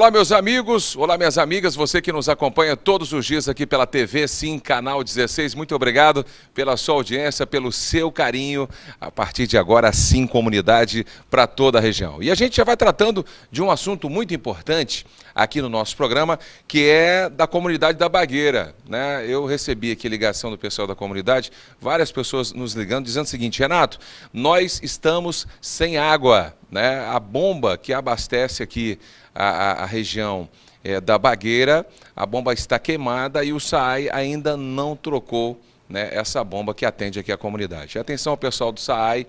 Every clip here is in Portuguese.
Olá, meus amigos, olá, minhas amigas, você que nos acompanha todos os dias aqui pela TV Sim, Canal 16, muito obrigado pela sua audiência, pelo seu carinho. A partir de agora, Sim Comunidade para toda a região. E a gente já vai tratando de um assunto muito importante aqui no nosso programa, que é da comunidade da Bagueira. Né? Eu recebi aqui ligação do pessoal da comunidade, várias pessoas nos ligando, dizendo o seguinte, Renato, nós estamos sem água, né? A bomba que abastece aqui a, a, a região é, da Bagueira, a bomba está queimada e o SAAI ainda não trocou né, essa bomba que atende aqui a comunidade. Atenção ao pessoal do SAAI,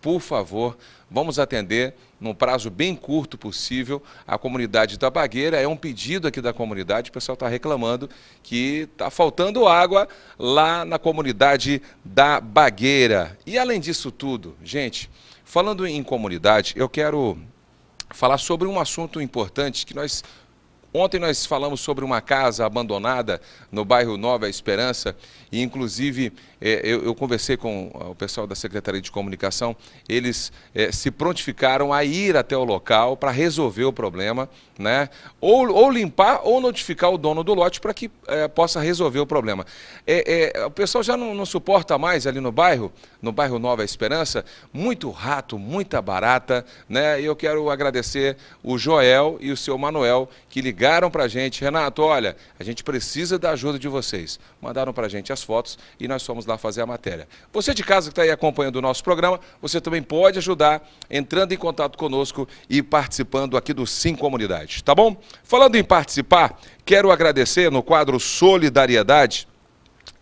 por favor, vamos atender num prazo bem curto possível a comunidade da Bagueira. É um pedido aqui da comunidade, o pessoal está reclamando que está faltando água lá na comunidade da Bagueira. E além disso tudo, gente, falando em comunidade, eu quero falar sobre um assunto importante que nós Ontem nós falamos sobre uma casa abandonada no bairro Nova Esperança e, inclusive, é, eu, eu, conversei com ah, o pessoal da Secretaria de Comunicação, eles é, se prontificaram a ir até o local para resolver o problema, né? Ou, ou, limpar ou notificar o dono do lote para que é, possa resolver o problema. É, é, o pessoal já não, não, suporta mais ali no bairro, no bairro Nova Esperança, muito rato, muita barata, né? E eu quero agradecer o Joel e o seu Manuel que ligaram para a gente. Renato, olha, a gente precisa da ajuda de vocês. Mandaram para a gente as fotos e nós fomos lá lá fazer a matéria. Você de casa que está aí acompanhando o nosso programa, você também pode ajudar entrando em contato conosco e participando aqui do Sim Comunidade, tá bom? Falando em participar, quero agradecer no quadro Solidariedade,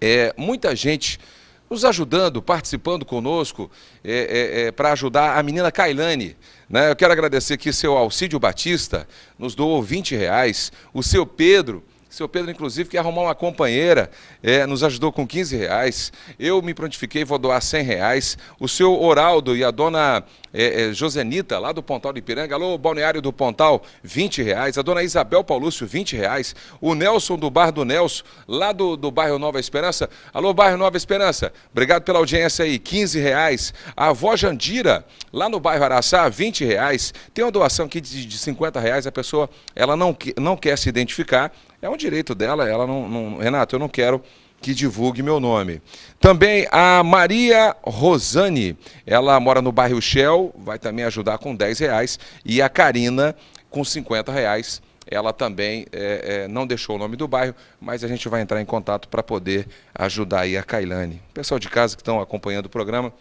é, muita gente nos ajudando, participando conosco, é, é, é, para ajudar a menina Kailane. Né? Eu quero agradecer aqui seu Alcídio Batista, nos doou 20 reais, o seu Pedro seu Pedro, inclusive, quer arrumar uma companheira, é, nos ajudou com 15 reais. Eu me prontifiquei, vou doar 100 reais. O seu Oraldo e a dona é, é, Josenita, lá do Pontal de Ipiranga, alô, Balneário do Pontal, 20 reais. A dona Isabel Paulúcio, 20 reais. O Nelson do Bar do Nelson, lá do, do bairro Nova Esperança. Alô, bairro Nova Esperança, obrigado pela audiência aí, 15 reais. A avó Jandira, lá no bairro Araçá, 20 reais. Tem uma doação aqui de, de 50 reais, a pessoa ela não, não quer se identificar, é um direito dela, ela não, não. Renato, eu não quero que divulgue meu nome. Também a Maria Rosane, ela mora no bairro Shell, vai também ajudar com 10 reais. E a Karina com 50 reais. Ela também é, é, não deixou o nome do bairro, mas a gente vai entrar em contato para poder ajudar aí a Kailane. Pessoal de casa que estão acompanhando o programa,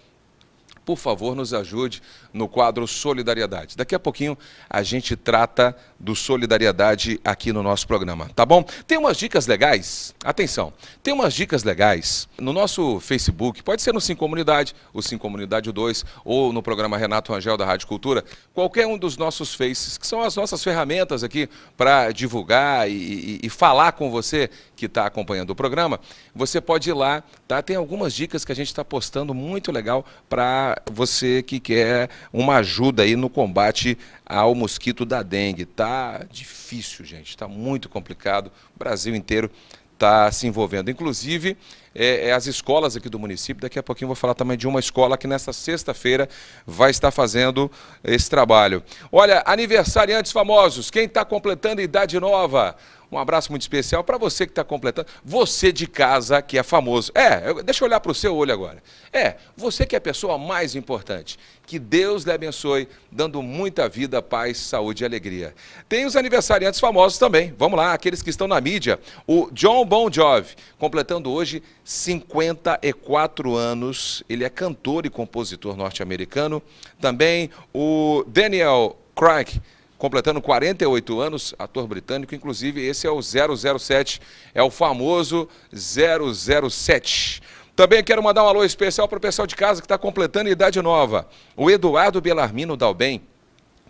por favor, nos ajude no quadro Solidariedade. Daqui a pouquinho a gente trata do Solidariedade aqui no nosso programa, tá bom? Tem umas dicas legais, atenção, tem umas dicas legais no nosso Facebook, pode ser no Sim Comunidade, o Sim Comunidade 2, ou no programa Renato Rangel da Rádio Cultura, qualquer um dos nossos faces, que são as nossas ferramentas aqui para divulgar e, e, e falar com você que está acompanhando o programa, você pode ir lá, tá? Tem algumas dicas que a gente está postando muito legal para você que quer uma ajuda aí no combate ao mosquito da dengue. Tá difícil, gente, tá muito complicado. O Brasil inteiro está se envolvendo. Inclusive, é, é, as escolas aqui do município. Daqui a pouquinho vou falar também de uma escola que nesta sexta-feira vai estar fazendo esse trabalho. Olha, aniversariantes famosos, quem está completando idade nova? Um abraço muito especial para você que está completando. Você de casa que é famoso. É, deixa eu olhar para o seu olho agora. É, você que é a pessoa mais importante. Que Deus lhe abençoe, dando muita vida, paz, saúde e alegria. Tem os aniversariantes famosos também. Vamos lá, aqueles que estão na mídia. O John Bon Jovi, completando hoje 54 anos. Ele é cantor e compositor norte-americano. Também o Daniel Craig, completando 48 anos, ator britânico. Inclusive, esse é o 007, é o famoso 007. Também quero mandar um alô especial para o pessoal de casa que está completando idade nova. O Eduardo Belarmino Dalben,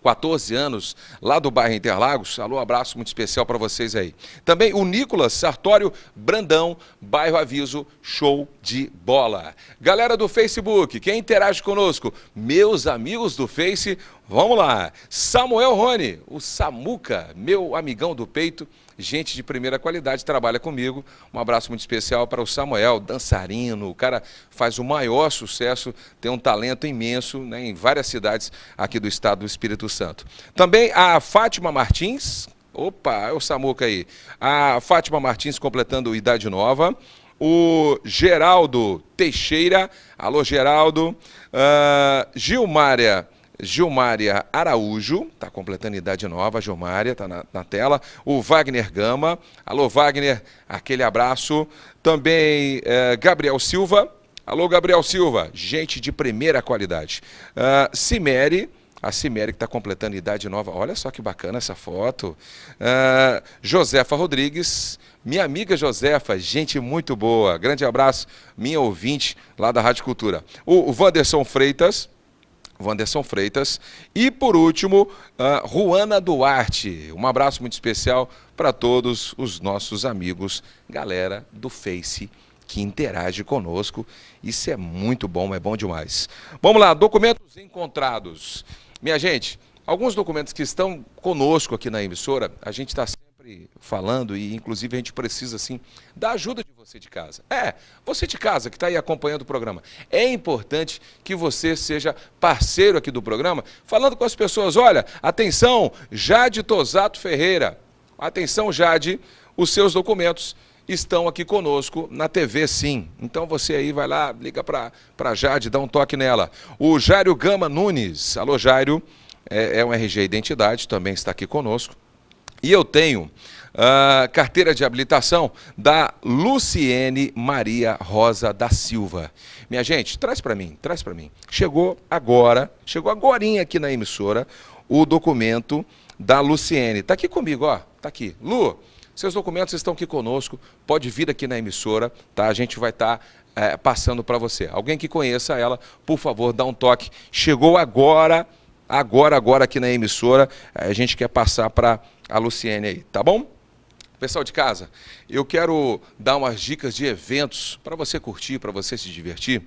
14 anos, lá do bairro Interlagos. Alô, abraço muito especial para vocês aí. Também o Nicolas Sartório Brandão, bairro Aviso, show de bola. Galera do Facebook, quem interage conosco? Meus amigos do Face, Vamos lá. Samuel Rony, o Samuca, meu amigão do peito, gente de primeira qualidade, trabalha comigo. Um abraço muito especial para o Samuel, dançarino. O cara faz o maior sucesso, tem um talento imenso né, em várias cidades aqui do estado do Espírito Santo. Também a Fátima Martins. Opa, é o Samuca aí. A Fátima Martins completando Idade Nova o Geraldo Teixeira. Alô, Geraldo. Uh, Gilmária Gilmária Araújo, está completando idade nova, Gilmária, está na, na, tela. O Wagner Gama, alô Wagner, aquele abraço. Também eh, Gabriel Silva, alô Gabriel Silva, gente de primeira qualidade. Uh, Cimere, a Cimere que está completando idade nova, olha só que bacana essa foto. Uh, Josefa Rodrigues, minha amiga Josefa, gente muito boa, grande abraço, minha ouvinte lá da Rádio Cultura. O, o Vanderson Freitas Wanderson Freitas. E por último, a Juana Duarte. Um abraço muito especial para todos os nossos amigos, galera do Face que interage conosco. Isso é muito bom, é bom demais. Vamos lá, documentos encontrados. Minha gente, alguns documentos que estão conosco aqui na emissora, a gente está sempre falando, e inclusive a gente precisa, assim, da ajuda de você de casa. É, você de casa que está aí acompanhando o programa. É importante que você seja parceiro aqui do programa, falando com as pessoas: olha, atenção, Jade Tosato Ferreira. Atenção, Jade, os seus documentos estão aqui conosco na TV Sim. Então você aí vai lá, liga para Jade, dá um toque nela. O Jairo Gama Nunes. Alô, Jairo. É, é um RG Identidade, também está aqui conosco. E eu tenho Uh, carteira de habilitação da Luciene Maria Rosa da Silva. Minha gente, traz para mim, traz para mim. Chegou agora, chegou agorinha aqui na emissora o documento da Luciene. Tá aqui comigo, ó, tá aqui. Lu, seus documentos estão aqui conosco, pode vir aqui na emissora, tá? A gente vai estar tá, é, passando para você. Alguém que conheça ela, por favor, dá um toque. Chegou agora, agora, agora aqui na emissora. Eh, a gente quer passar para a Luciene aí, tá bom? Pessoal de casa, eu quero dar umas dicas de eventos para você curtir, para você se divertir.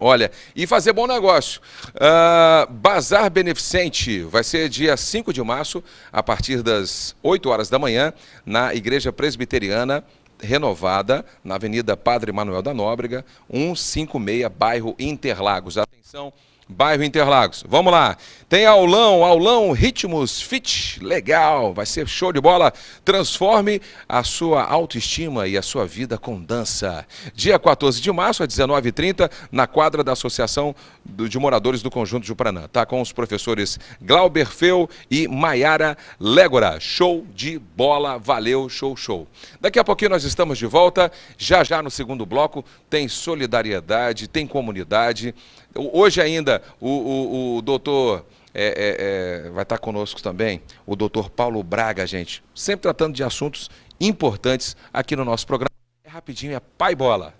Olha, e fazer bom negócio. Uh, Bazar Beneficente vai ser dia 5 de março, a partir das 8 horas da manhã, na Igreja Presbiteriana Renovada, na Avenida Padre Manuel da Nóbrega, 156, bairro Interlagos. Atenção! bairro Interlagos. Vamos lá. Tem aulão, aulão Ritmos Fit. Legal, vai ser show de bola. Transforme a sua autoestima e a sua vida com dança. Dia 14 de março, às 19h30, na quadra da Associação de Moradores do Conjunto Juparanã. Tá com os professores Glauber Feu e Maiara Légora. Show de bola, valeu, show, show. Daqui a pouquinho nós estamos de volta. Já já no segundo bloco tem solidariedade, tem comunidade. Hoje ainda o, o, o doutor é, é, é, vai estar conosco também, o doutor Paulo Braga, gente. Sempre tratando de assuntos importantes aqui no nosso programa. É rapidinho, é Pai Bola.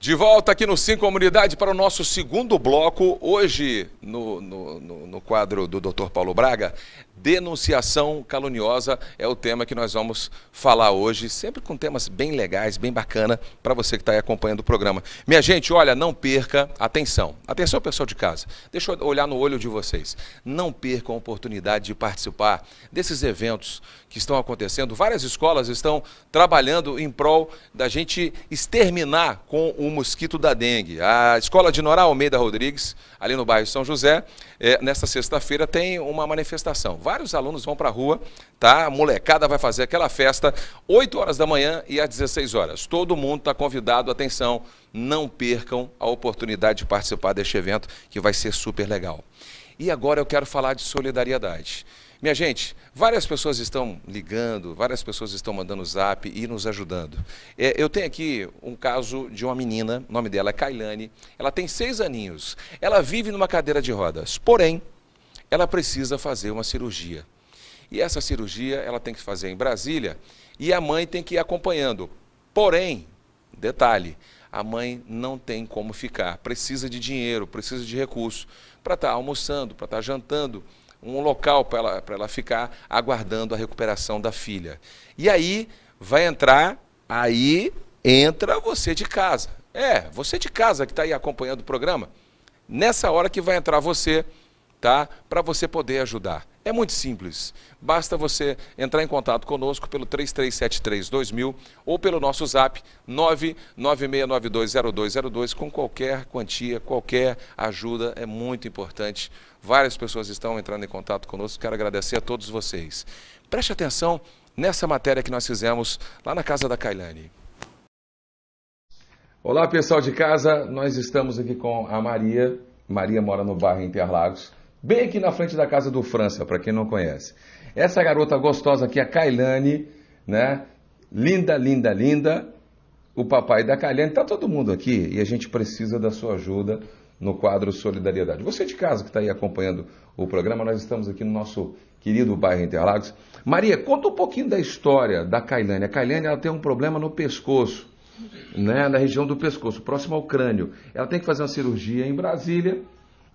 De volta aqui no Sim Comunidade para o nosso segundo bloco. Hoje, no, no, no, no quadro do Dr. Paulo Braga, Denunciação caluniosa é o tema que nós vamos falar hoje, sempre com temas bem legais, bem bacana para você que está aí acompanhando o programa. Minha gente, olha, não perca, atenção, atenção pessoal de casa, deixa eu olhar no olho de vocês, não percam a oportunidade de participar desses eventos que estão acontecendo. Várias escolas estão trabalhando em prol da gente exterminar com o mosquito da dengue. A escola de Nora Almeida Rodrigues, ali no bairro São José, é, nesta sexta-feira tem uma manifestação vários alunos vão para a rua, tá? A molecada vai fazer aquela festa 8 horas da manhã e às 16 horas. Todo mundo está convidado, atenção, não percam a oportunidade de participar deste evento que vai ser super legal. E agora eu quero falar de solidariedade. Minha gente, várias pessoas estão ligando, várias pessoas estão mandando zap e nos ajudando. É, eu tenho aqui um caso de uma menina, o nome dela é Kailane, ela tem seis aninhos, ela vive numa cadeira de rodas, porém, ela precisa fazer uma cirurgia. E essa cirurgia ela tem que fazer em Brasília e a mãe tem que ir acompanhando. Porém, detalhe, a mãe não tem como ficar, precisa de dinheiro, precisa de recurso para estar tá almoçando, para estar tá jantando, um local para ela, ela ficar aguardando a recuperação da filha. E aí vai entrar, aí entra você de casa. É, você de casa que está aí acompanhando o programa, nessa hora que vai entrar você tá? Para você poder ajudar. É muito simples. Basta você entrar em contato conosco pelo 3373-2000 ou pelo nosso zap 996920202 com qualquer quantia, qualquer ajuda é muito importante. Várias pessoas estão entrando em contato conosco. Quero agradecer a todos vocês. Preste atenção nessa matéria que nós fizemos lá na casa da Kailane. Olá, pessoal de casa. Nós estamos aqui com a Maria. Maria mora no bairro Interlagos bem aqui na frente da casa do França, para quem não conhece. Essa garota gostosa aqui, a Kailane, né? Linda, linda, linda. O papai da Kailane, tá todo mundo aqui e a gente precisa da sua ajuda no quadro Solidariedade. Você de casa que está aí acompanhando o programa, nós estamos aqui no nosso querido bairro Interlagos. Maria, conta um pouquinho da história da Kailane. A Kailane ela tem um problema no pescoço, né, na região do pescoço, próximo ao crânio. Ela tem que fazer uma cirurgia em Brasília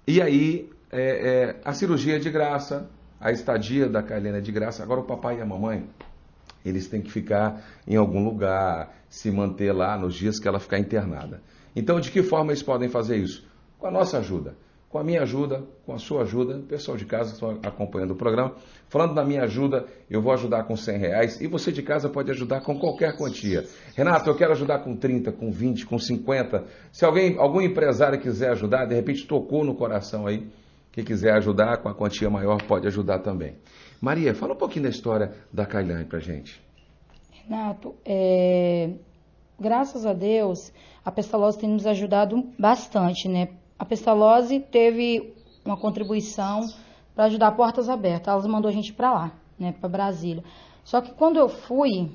e aí é, é, a cirurgia é de graça, a estadia da Kalena é de graça. Agora o papai e a mamãe, eles têm que ficar em algum lugar, se manter lá nos dias que ela ficar internada. Então, de que forma eles podem fazer isso? Com a nossa ajuda, com a minha ajuda, com a sua ajuda, o pessoal de casa que está acompanhando o programa. Falando da minha ajuda, eu vou ajudar com 100 reais e você de casa pode ajudar com qualquer quantia. Renato, eu quero ajudar com 30, com 20, com 50. Se alguém, algum empresário quiser ajudar, de repente tocou no coração aí, quem quiser ajudar com a quantia maior pode ajudar também. Maria, fala um pouquinho da história da Kailane para gente. Renato, é... graças a Deus, a pestalose tem nos ajudado bastante, né? A pestalose teve uma contribuição para ajudar Portas Abertas. Elas mandou a gente para lá, né, para Brasília. Só que quando eu fui,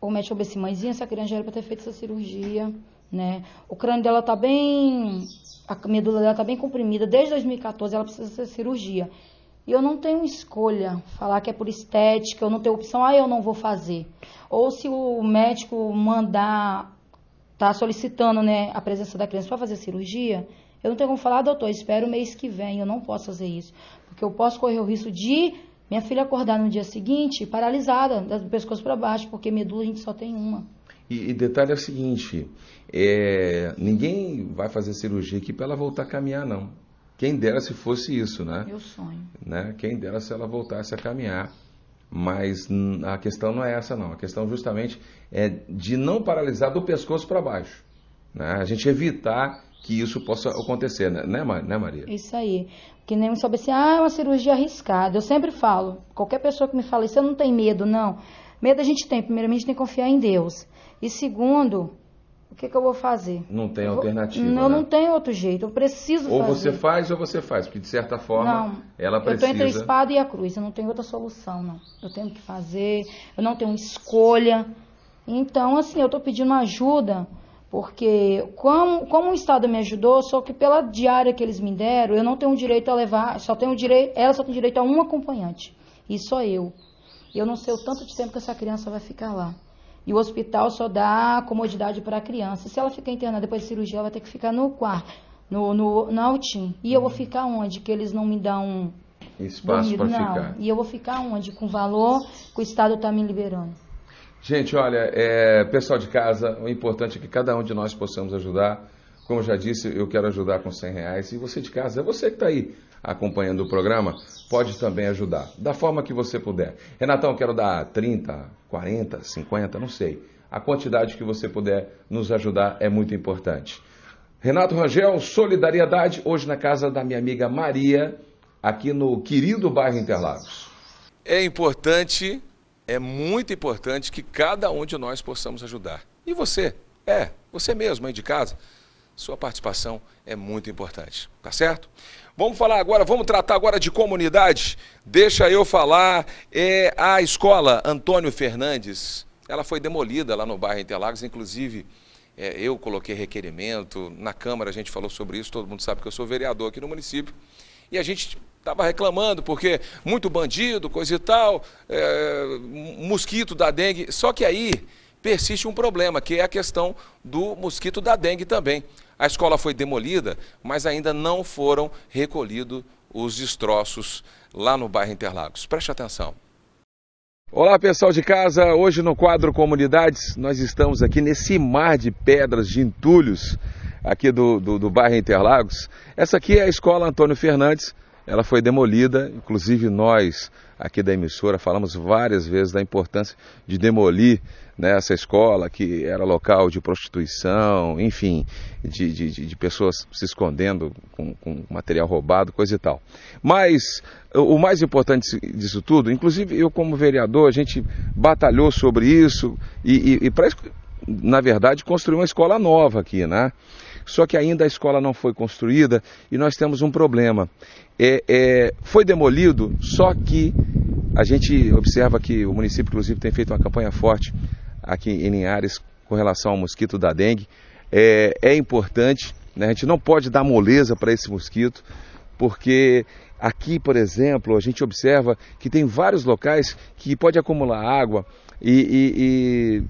o médico disse, assim, mãezinha, essa criança já era para ter feito essa cirurgia, né? O crânio dela tá bem a medula dela está bem comprimida, desde 2014 ela precisa ser cirurgia. E eu não tenho escolha, falar que é por estética, eu não tenho opção, ah, eu não vou fazer. Ou se o médico mandar, tá solicitando, né, a presença da criança para fazer cirurgia, eu não tenho como falar, doutor, espero o mês que vem, eu não posso fazer isso. Porque eu posso correr o risco de minha filha acordar no dia seguinte paralisada, do pescoço para baixo, porque medula a gente só tem uma. E, e detalhe é o seguinte: é, ninguém vai fazer cirurgia aqui para ela voltar a caminhar, não. Quem dera se fosse isso, né? Meu sonho. Né? Quem dera se ela voltasse a caminhar. Mas a questão não é essa, não. A questão justamente é de não paralisar do pescoço para baixo. Né? A gente evitar que isso possa acontecer, né, né, né Maria? Isso aí. Que nem me soube assim, ah, é uma cirurgia arriscada. Eu sempre falo, qualquer pessoa que me fala isso, eu não tenho medo, não. Medo a gente tem, primeiramente, tem que confiar em Deus. E segundo, o que, que eu vou fazer? Não tem eu alternativa. Vou... Não, né? não tem outro jeito. Eu preciso ou fazer. Ou você faz ou você faz, porque de certa forma não, ela precisa. Eu estou entre a espada e a cruz, eu não tenho outra solução, não. Eu tenho que fazer, eu não tenho escolha. Então, assim, eu estou pedindo ajuda. Porque como, como o Estado me ajudou, só que pela diária que eles me deram, eu não tenho direito a levar, só tenho direito, ela só tem direito a um acompanhante. E só eu eu não sei o tanto de tempo que essa criança vai ficar lá. E o hospital só dá comodidade para a criança. Se ela ficar internada depois de cirurgia, ela vai ter que ficar no quarto, no, no, na altim. E eu vou uhum. ficar onde? Que eles não me dão espaço para ficar. E eu vou ficar onde? Com valor que o Estado está me liberando. Gente, olha, é, pessoal de casa, o importante é que cada um de nós possamos ajudar como já disse, eu quero ajudar com 100 reais. E você de casa, é você que está aí acompanhando o programa, pode também ajudar, da forma que você puder. Renatão, quero dar 30, 40, 50, não sei. A quantidade que você puder nos ajudar é muito importante. Renato Rangel, solidariedade, hoje na casa da minha amiga Maria, aqui no querido bairro Interlagos. É importante, é muito importante que cada um de nós possamos ajudar. E você? É, você mesmo aí de casa. Sua participação é muito importante, tá certo? Vamos falar agora, vamos tratar agora de comunidade. Deixa eu falar, é a escola Antônio Fernandes, ela foi demolida lá no bairro Interlagos, inclusive é, eu coloquei requerimento, na Câmara a gente falou sobre isso, todo mundo sabe que eu sou vereador aqui no município, e a gente estava reclamando porque muito bandido, coisa e tal, é, mosquito da dengue. Só que aí persiste um problema, que é a questão do mosquito da dengue também. A escola foi demolida, mas ainda não foram recolhidos os destroços lá no bairro Interlagos. Preste atenção. Olá pessoal de casa, hoje no quadro Comunidades nós estamos aqui nesse mar de pedras, de entulhos aqui do, do, do bairro Interlagos. Essa aqui é a escola Antônio Fernandes, ela foi demolida, inclusive nós aqui da emissora, falamos várias vezes da importância de demolir né, essa escola que era local de prostituição, enfim, de, de, de pessoas se escondendo com, com, material roubado, coisa e tal. Mas o mais importante disso tudo, inclusive eu como vereador, a gente batalhou sobre isso e, e, e para, na verdade, construir uma escola nova aqui, né? Só que ainda a escola não foi construída e nós temos um problema. É, é, foi demolido, só que a gente observa que o município, inclusive, tem feito uma campanha forte aqui em Linhares com relação ao mosquito da dengue. É, é importante, né? a gente não pode dar moleza para esse mosquito, porque aqui, por exemplo, a gente observa que tem vários locais que pode acumular água e, e, e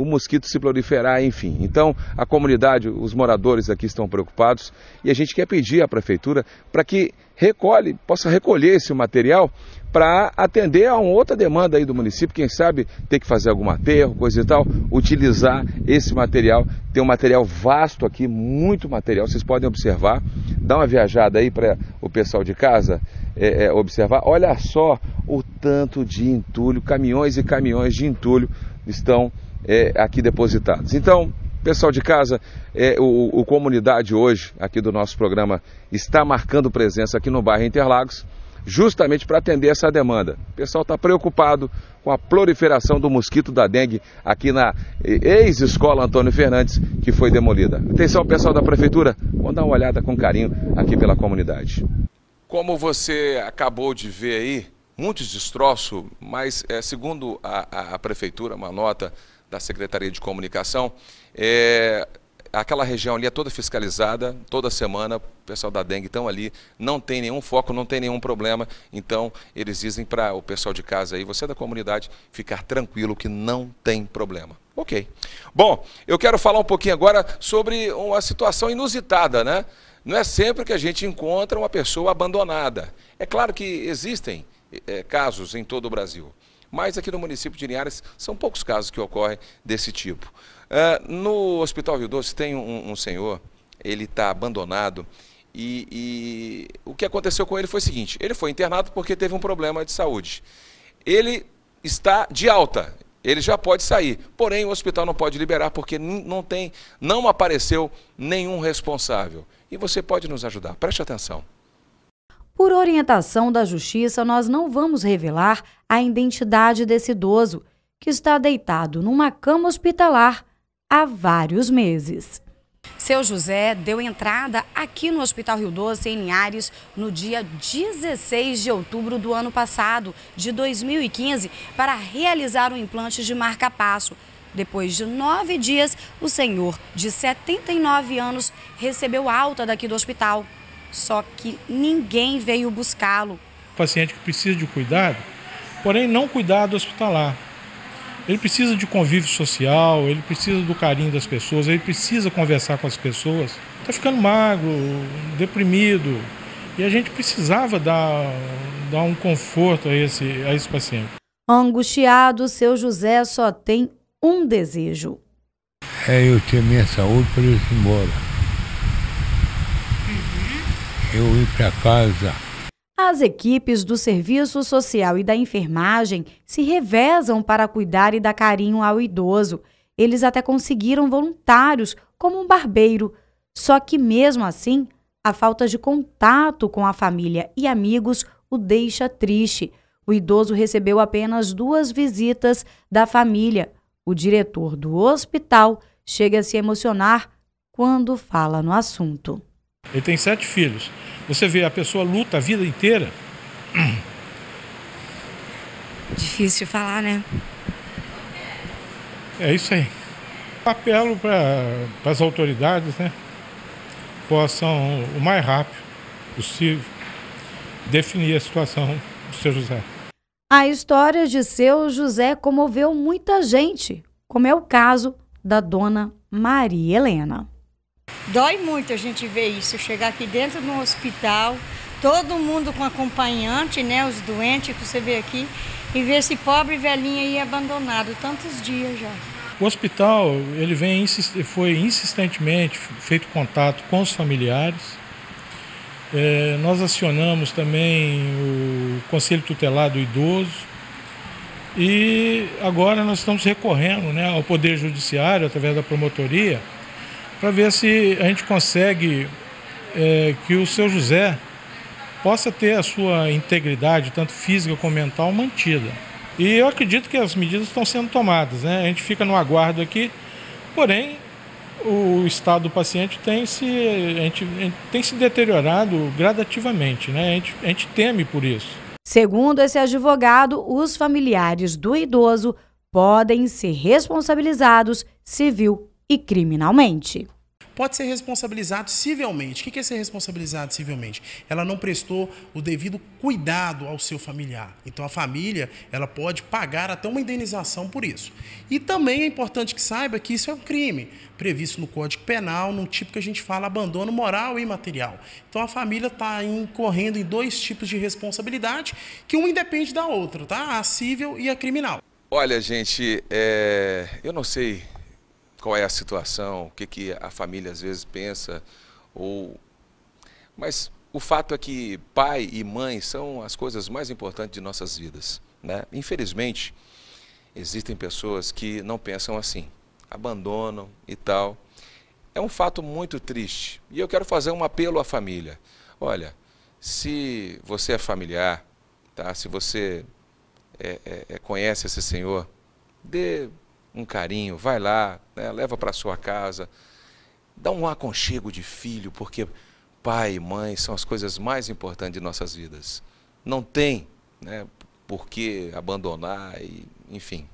o mosquito se proliferar, enfim. Então, a comunidade, os moradores aqui estão preocupados e a gente quer pedir à prefeitura para que recolhe, possa recolher esse material para atender a uma outra demanda aí do município, quem sabe ter que fazer algum aterro, coisa e tal, utilizar esse material. Tem um material vasto aqui, muito material, vocês podem observar. Dá uma viajada aí para o pessoal de casa é, é, observar. Olha só o tanto de entulho, caminhões e caminhões de entulho estão é, aqui depositados. Então, pessoal de casa, é, o, o comunidade hoje aqui do nosso programa está marcando presença aqui no bairro Interlagos justamente para atender essa demanda. O pessoal está preocupado com a proliferação do mosquito da dengue aqui na ex-escola Antônio Fernandes, que foi demolida. Atenção, pessoal da prefeitura, vamos dar uma olhada com carinho aqui pela comunidade. Como você acabou de ver aí, muitos destroços, mas é, segundo a, a, a prefeitura, uma nota da Secretaria de Comunicação. É, aquela região ali é toda fiscalizada, toda semana o pessoal da dengue estão ali, não tem nenhum foco, não tem nenhum problema. Então, eles dizem para o pessoal de casa aí, você é da comunidade, ficar tranquilo que não tem problema. Ok. Bom, eu quero falar um pouquinho agora sobre uma situação inusitada, né? Não é sempre que a gente encontra uma pessoa abandonada. É claro que existem é, casos em todo o Brasil mas aqui no município de Linhares são poucos casos que ocorrem desse tipo. Uh, no Hospital Rio Doce tem um, um senhor, ele está abandonado e, e o que aconteceu com ele foi o seguinte: ele foi internado porque teve um problema de saúde. Ele está de alta, ele já pode sair. Porém, o hospital não pode liberar porque não tem, não apareceu nenhum responsável. E você pode nos ajudar. Preste atenção. Por orientação da Justiça, nós não vamos revelar a identidade desse idoso, que está deitado numa cama hospitalar há vários meses. Seu José deu entrada aqui no Hospital Rio Doce, em Linhares, no dia 16 de outubro do ano passado, de 2015, para realizar o um implante de marca-passo. Depois de nove dias, o senhor, de 79 anos, recebeu alta daqui do hospital só que ninguém veio buscá-lo. Paciente que precisa de cuidado, porém não cuidado hospitalar. Ele precisa de convívio social, ele precisa do carinho das pessoas, ele precisa conversar com as pessoas. Está ficando magro, deprimido. E a gente precisava dar, dar um conforto a esse, a esse paciente. Angustiado, seu José só tem um desejo. É eu ter minha saúde para ir embora eu ir para casa. As equipes do Serviço Social e da Enfermagem se revezam para cuidar e dar carinho ao idoso. Eles até conseguiram voluntários, como um barbeiro. Só que, mesmo assim, a falta de contato com a família e amigos o deixa triste. O idoso recebeu apenas duas visitas da família. O diretor do hospital chega a se emocionar quando fala no assunto. Ele tem sete filhos. Você vê, a pessoa luta a vida inteira. Difícil falar, né? É isso aí. Apelo para as autoridades, né? Possam, o mais rápido possível, definir a situação do seu José. A história de seu José comoveu muita gente, como é o caso da dona Maria Helena. Dói muito a gente ver isso, chegar aqui dentro de um hospital, todo mundo com acompanhante, né, os doentes que você vê aqui, e ver esse pobre velhinho aí abandonado tantos dias já. O hospital, ele vem foi insistentemente feito contato com os familiares. É, nós acionamos também o Conselho Tutelar do Idoso. E agora nós estamos recorrendo né, ao Poder Judiciário, através da promotoria, para ver se a gente consegue é, que o seu José possa ter a sua integridade, tanto física como mental, mantida. E eu acredito que as medidas estão sendo tomadas, né? A gente fica no aguardo aqui, porém o estado do paciente tem se, a gente, a gente tem se deteriorado gradativamente, né? A gente, a gente teme por isso. Segundo esse advogado, os familiares do idoso podem ser responsabilizados civil e criminalmente. Pode ser responsabilizado civilmente. O que é ser responsabilizado civilmente? Ela não prestou o devido cuidado ao seu familiar. Então a família ela pode pagar até uma indenização por isso. E também é importante que saiba que isso é um crime previsto no Código Penal, num tipo que a gente fala abandono moral e material. Então a família está incorrendo em dois tipos de responsabilidade, que uma independe da outra, tá? A civil e a criminal. Olha, gente, é... eu não sei qual é a situação, o que, que a família às vezes pensa, ou... Mas o fato é que pai e mãe são as coisas mais importantes de nossas vidas. Né? Infelizmente, existem pessoas que não pensam assim, abandonam e tal. É um fato muito triste. E eu quero fazer um apelo à família. Olha, se você é familiar, tá? se você é, é, é conhece esse senhor, dê um carinho, vai lá, né, leva para sua casa, dá um aconchego de filho, porque pai e mãe são as coisas mais importantes de nossas vidas. Não tem né, por que abandonar, e, enfim.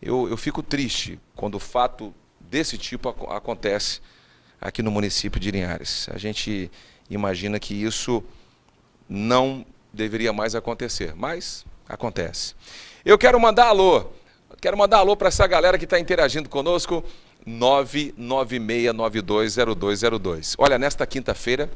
Eu, eu fico triste quando o fato desse tipo ac acontece aqui no município de Linhares. A gente imagina que isso não deveria mais acontecer, mas acontece. Eu quero mandar alô Quero mandar alô para essa galera que está interagindo conosco. 996920202. Olha, nesta quinta-feira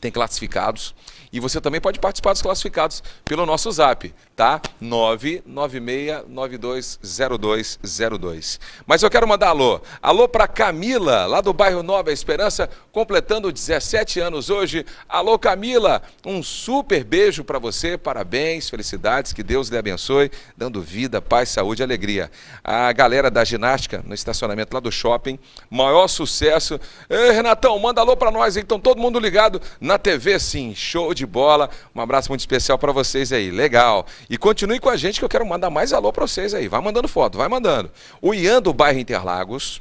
tem classificados e você também pode participar dos classificados pelo nosso zap, tá? 996920202. Mas eu quero mandar alô. Alô para Camila, lá do bairro Nova Esperança, completando 17 anos hoje. Alô Camila, um super beijo para você. Parabéns, felicidades, que Deus lhe abençoe, dando vida, paz, saúde e alegria. A galera da ginástica no estacionamento lá do shopping, maior sucesso. Ei, Renatão, manda alô para nós, então todo mundo ligado na TV Sim. Show de de bola. Um abraço muito especial para vocês aí. Legal. E continue com a gente que eu quero mandar mais alô para vocês aí. Vai mandando foto, vai mandando. O Ian do bairro Interlagos.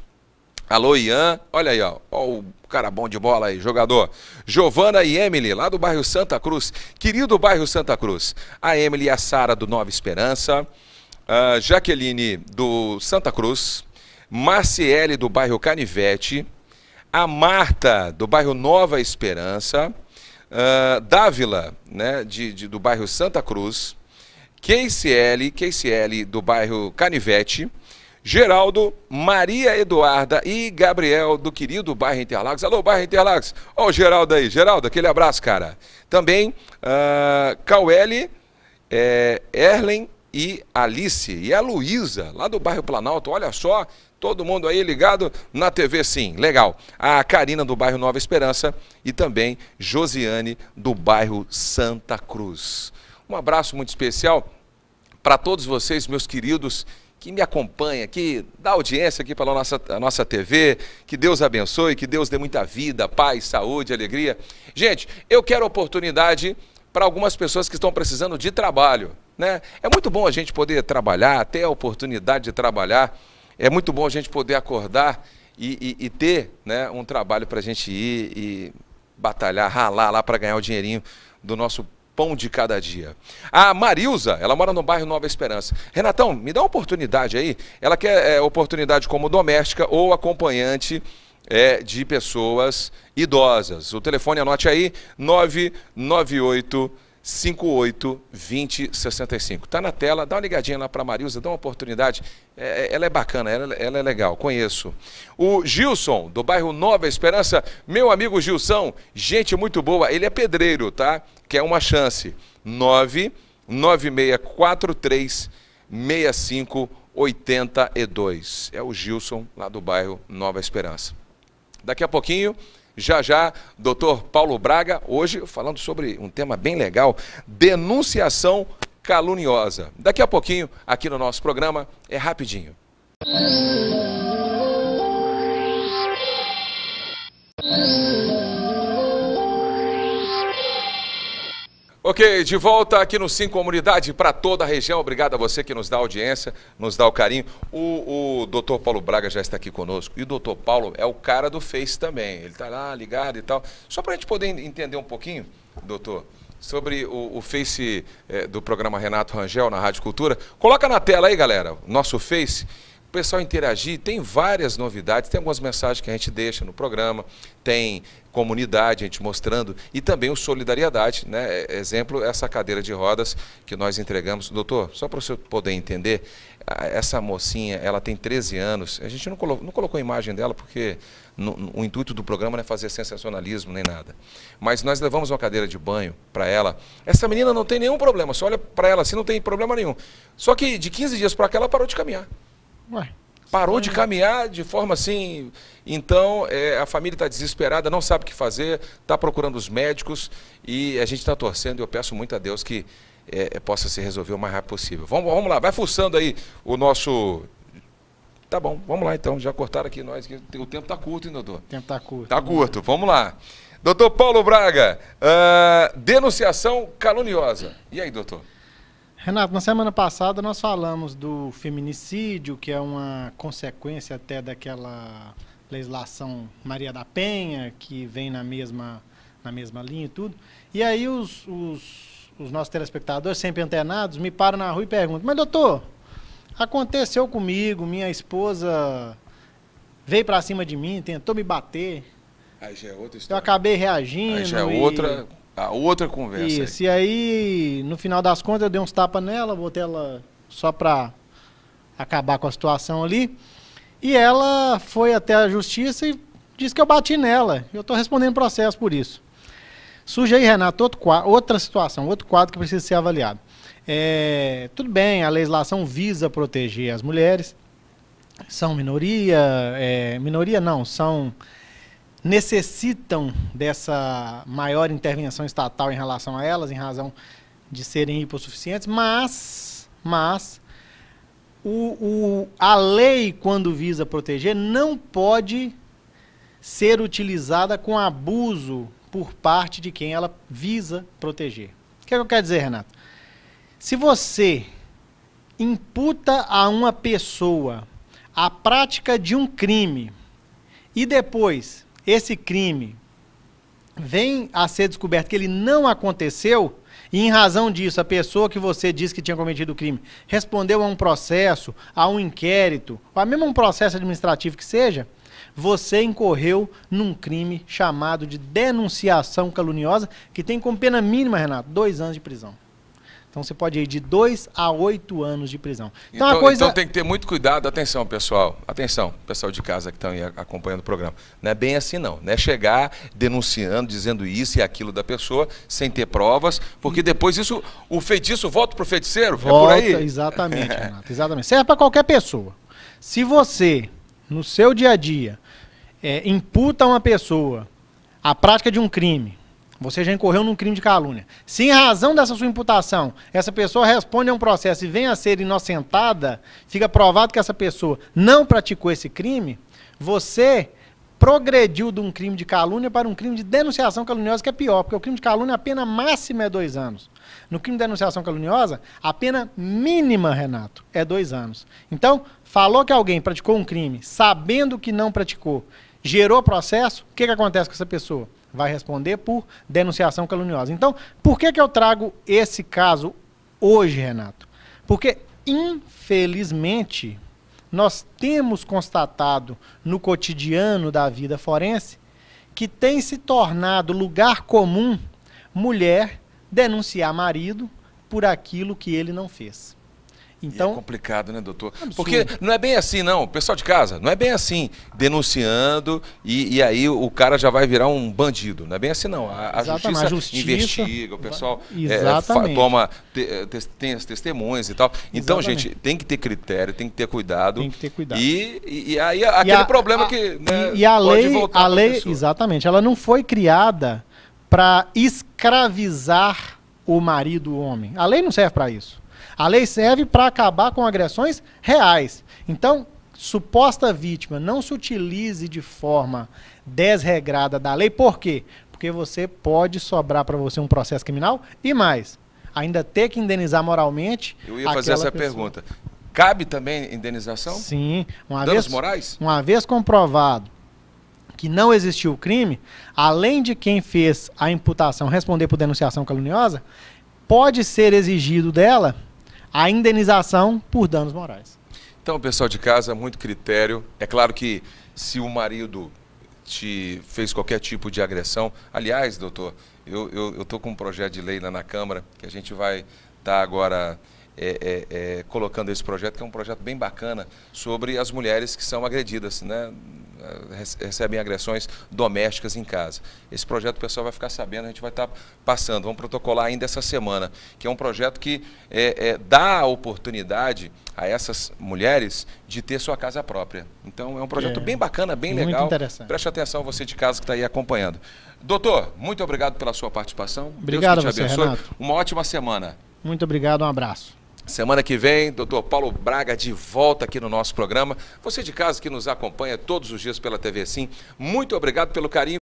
Alô, Ian. Olha aí, ó. ó o cara bom de bola aí, jogador. Giovana e Emily, lá do bairro Santa Cruz. Querido bairro Santa Cruz. A Emily e a Sara do Nova Esperança. Uh, Jaqueline do Santa Cruz. Marciele do bairro Canivete. A Marta do bairro Nova Esperança. Ah, Dávila, né, de, de, do bairro Santa Cruz, KCL, KCL do bairro Canivete, Geraldo, Maria Eduarda e Gabriel do querido bairro Interlagos. Alô, bairro Interlagos. Ó, o Geraldo aí. Geraldo, aquele abraço, cara. Também, uh, ah, Cauele, eh, é, Erlen e Alice e a Luísa, lá do bairro Planalto. Olha só, todo mundo aí ligado na TV Sim. Legal. A Karina do bairro Nova Esperança e também Josiane do bairro Santa Cruz. Um abraço muito especial para todos vocês, meus queridos, que me acompanha, que dá audiência aqui pela nossa, nossa TV. Que Deus abençoe, que Deus dê muita vida, paz, saúde, alegria. Gente, eu quero oportunidade para algumas pessoas que estão precisando de trabalho. Né? É muito bom a gente poder trabalhar, ter a oportunidade de trabalhar. É muito bom a gente poder acordar e, e, e ter né, um trabalho para a gente ir e batalhar, ralar lá para ganhar o dinheirinho do nosso pão de cada dia. A Marilza, ela mora no bairro Nova Esperança. Renatão, me dá uma oportunidade aí. Ela quer é, oportunidade como doméstica ou acompanhante é, de pessoas idosas. O telefone anote aí, 998 58 20 65. Tá na tela, dá uma ligadinha lá para Marilza, dá uma oportunidade. É, é, ela é bacana, ela, ela, é legal, conheço. O Gilson, do bairro Nova Esperança, meu amigo Gilson, gente muito boa, ele é pedreiro, tá? Que é uma chance. 9 6582. É o Gilson, lá do bairro Nova Esperança. Daqui a pouquinho já já, doutor Paulo Braga, hoje falando sobre um tema bem legal: denunciação caluniosa. Daqui a pouquinho, aqui no nosso programa, é rapidinho. Música Ok, de volta aqui no Sim Comunidade para toda a região. Obrigado a você que nos dá audiência, nos dá o carinho. O, o doutor Paulo Braga já está aqui conosco. E o doutor Paulo é o cara do Face também. Ele está lá ligado e tal. Só para a gente poder entender um pouquinho, doutor, sobre o, o Face é, do programa Renato Rangel na Rádio Cultura. Coloca na tela aí, galera, nosso Face o pessoal interagir. Tem várias novidades, tem algumas mensagens que a gente deixa no programa, tem comunidade, a gente mostrando, e também o Solidariedade, né? É, exemplo, essa cadeira de rodas que nós entregamos. Doutor, só para o senhor poder entender, essa mocinha, ela tem 13 anos, a gente não colocou, não colocou a imagem dela porque no, no, o intuito do programa não é fazer sensacionalismo nem nada. Mas nós levamos uma cadeira de banho para ela. Essa menina não tem nenhum problema, só olha para ela assim, não tem problema nenhum. Só que de 15 dias para cá ela parou de caminhar. Ué, Parou de caminhar de forma assim. Então, é, a família está desesperada, não sabe o que fazer, está procurando os médicos e a gente está torcendo. E eu peço muito a Deus que é, é, possa se resolver o mais rápido possível. Vamos, vamos lá, vai fuçando aí o nosso Tá bom, vamos lá então. Já cortaram aqui nós. O tempo está curto, hein, doutor? O tempo está curto. Está curto, vamos lá. Doutor Paulo Braga, uh, denunciação caluniosa. E aí, doutor? Renato, na semana passada nós falamos do feminicídio, que é uma consequência até daquela legislação Maria da Penha, que vem na mesma, na mesma linha e tudo. E aí os, os, os nossos telespectadores, sempre antenados, me param na rua e perguntam, mas doutor, aconteceu comigo, minha esposa veio para cima de mim, tentou me bater. Aí já é outra história. Eu acabei reagindo. Aí já é outra... Tá, outra conversa. Isso, aí. e aí, no final das contas, eu dei uns tapas nela, botei ela só pra acabar com a situação ali. E ela foi até a justiça e disse que eu bati nela. Eu estou respondendo processo por isso. Surge aí, Renato, outro quadro, outra situação, outro quadro que precisa ser avaliado. É, tudo bem, a legislação visa proteger as mulheres, são minoria, é, minoria não, são necessitam dessa maior intervenção estatal em relação a elas, em razão de serem hipossuficientes, mas, mas o, o, a lei, quando visa proteger, não pode ser utilizada com abuso por parte de quem ela visa proteger. O que, é que eu quero dizer, Renato? Se você imputa a uma pessoa a prática de um crime e depois esse crime vem a ser descoberto que ele não aconteceu, e em razão disso, a pessoa que você disse que tinha cometido o crime respondeu a um processo, a um inquérito, ou a mesmo um processo administrativo que seja, você incorreu num crime chamado de denunciação caluniosa, que tem como pena mínima, Renato, dois anos de prisão. Então você pode ir de 2 a 8 anos de prisão. Então, então, coisa... então, tem que ter muito cuidado, atenção pessoal, atenção pessoal de casa que estão aí acompanhando o programa. Não é bem assim não, não é chegar denunciando, dizendo isso e aquilo da pessoa sem ter provas, porque depois isso, o feitiço volta para o feiticeiro, volta, é por aí? exatamente, Renato, exatamente. Serve para qualquer pessoa. Se você, no seu dia a dia, é, imputa a uma pessoa a prática de um crime, você já incorreu num crime de calúnia. Se em razão dessa sua imputação, essa pessoa responde a um processo e vem a ser inocentada, fica provado que essa pessoa não praticou esse crime, você progrediu de um crime de calúnia para um crime de denunciação caluniosa, que é pior, porque o crime de calúnia a pena máxima é dois anos. No crime de denunciação caluniosa, a pena mínima, Renato, é dois anos. Então, falou que alguém praticou um crime, sabendo que não praticou, gerou processo, o que, que acontece com essa pessoa? vai responder por denunciação caluniosa. Então, por que, que eu trago esse caso hoje, Renato? Porque, infelizmente, nós temos constatado no cotidiano da vida forense que tem se tornado lugar comum mulher denunciar marido por aquilo que ele não fez. Então, e é então, complicado, né, doutor? Absurdo. Porque não é bem assim, não. Pessoal de casa, não é bem assim. Denunciando e, e aí o cara já vai virar um bandido. Não é bem assim, não. A, a justiça, justiça, investiga, o pessoal é, toma, te, eh, te, tem as testemunhas e tal. Então, Exatamente. gente, tem que ter critério, tem que ter cuidado. Tem que ter cuidado. E, e, aí aquele a, problema que. Né, e, a lei, a lei exatamente, ela não foi criada para escravizar o marido, o homem. A lei não serve para isso. A lei serve para acabar com agressões reais. Então, suposta vítima, não se utilize de forma desregrada da lei. Por quê? Porque você pode sobrar para você um processo criminal e mais, ainda ter que indenizar moralmente. Eu ia fazer essa pessoa. pergunta. Cabe também indenização? Sim. Uma Danos vez, morais? Uma vez comprovado que não existiu o crime, além de quem fez a imputação responder por denunciação caluniosa, pode ser exigido dela a indenização por danos morais. Então, pessoal de casa, muito critério. É claro que se o marido te fez qualquer tipo de agressão, aliás, doutor, eu estou eu, com um projeto de lei lá na Câmara que a gente vai estar tá agora é, é, é, colocando esse projeto, que é um projeto bem bacana, sobre as mulheres que são agredidas, né? Eh, recebem agressões domésticas em casa. Esse projeto o pessoal vai ficar sabendo, a gente vai estar tá passando, vamos protocolar ainda essa semana, que é um projeto que é, é, dá a oportunidade a essas mulheres de ter sua casa própria. Então é um projeto é, bem bacana, bem muito legal. Interessante. Preste atenção você de casa que está aí acompanhando. Doutor, muito obrigado pela sua participação. Obrigado Deus que te você, abençoe. Renato. Uma ótima semana. Muito obrigado, um abraço. Semana que vem, doutor Paulo Braga de volta aqui no nosso programa. Você de casa que nos acompanha todos os dias pela TV Sim, muito obrigado pelo carinho.